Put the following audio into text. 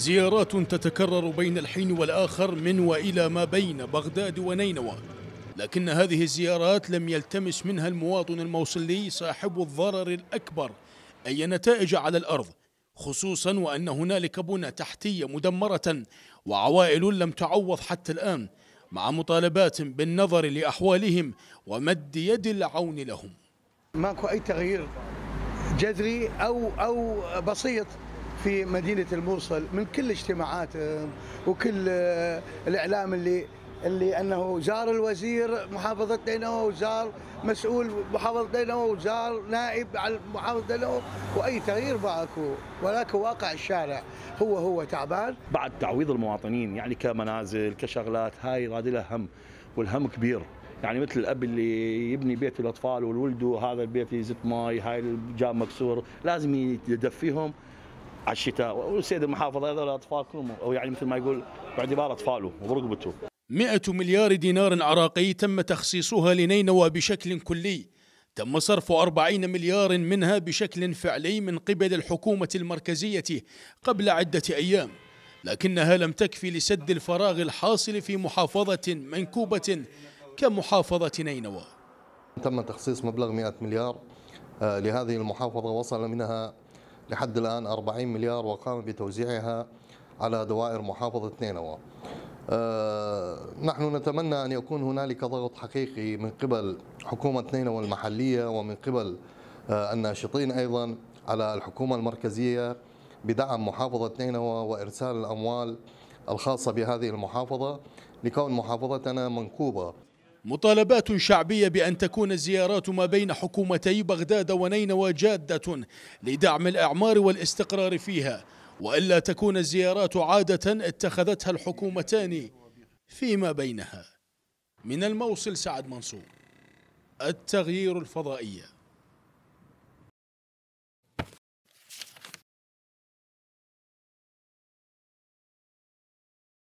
زيارات تتكرر بين الحين والآخر من وإلى ما بين بغداد ونينوى لكن هذه الزيارات لم يلتمس منها المواطن الموصلي صاحب الضرر الأكبر أي نتائج على الأرض خصوصا وأن هنالك بنى تحتية مدمرة وعوائل لم تعوض حتى الآن مع مطالبات بالنظر لأحوالهم ومد يد العون لهم ماكو أي تغيير جذري أو أو بسيط في مدينه الموصل من كل اجتماعاتهم وكل آه، الاعلام اللي اللي انه زار الوزير محافظه دينو وزار مسؤول محافظه دينو وزار نائب على محافظه دينو واي تغيير ماكو ولكن واقع الشارع هو هو تعبان بعد تعويض المواطنين يعني كمنازل كشغلات هاي راد لها هم والهم كبير يعني مثل الاب اللي يبني بيت الاطفال والولد هذا البيت يزت ماي هاي الجام مكسور لازم يدفيهم على الشتاء والسيد المحافظ هذول اطفالكم او يعني مثل ما يقول باعتبار اطفاله وبرقبته 100 مليار دينار عراقي تم تخصيصها لنينوى بشكل كلي تم صرف 40 مليار منها بشكل فعلي من قبل الحكومة المركزية قبل عدة أيام لكنها لم تكفي لسد الفراغ الحاصل في محافظة منكوبة كمحافظة نينوى تم تخصيص مبلغ 100 مليار آه، لهذه المحافظة وصل منها لحد الآن 40 مليار وقام بتوزيعها على دوائر محافظة نينوى آه، نحن نتمنى أن يكون هنالك ضغط حقيقي من قبل حكومة نينوى المحلية ومن قبل آه، الناشطين أيضا على الحكومة المركزية بدعم محافظة نينوى وإرسال الأموال الخاصة بهذه المحافظة لكون محافظتنا منكوبة مطالبات شعبية بأن تكون الزيارات ما بين حكومتي بغداد ونينوى جادة لدعم الأعمار والاستقرار فيها وإلا تكون الزيارات عادة اتخذتها الحكومتان فيما بينها من الموصل سعد منصور التغيير الفضائية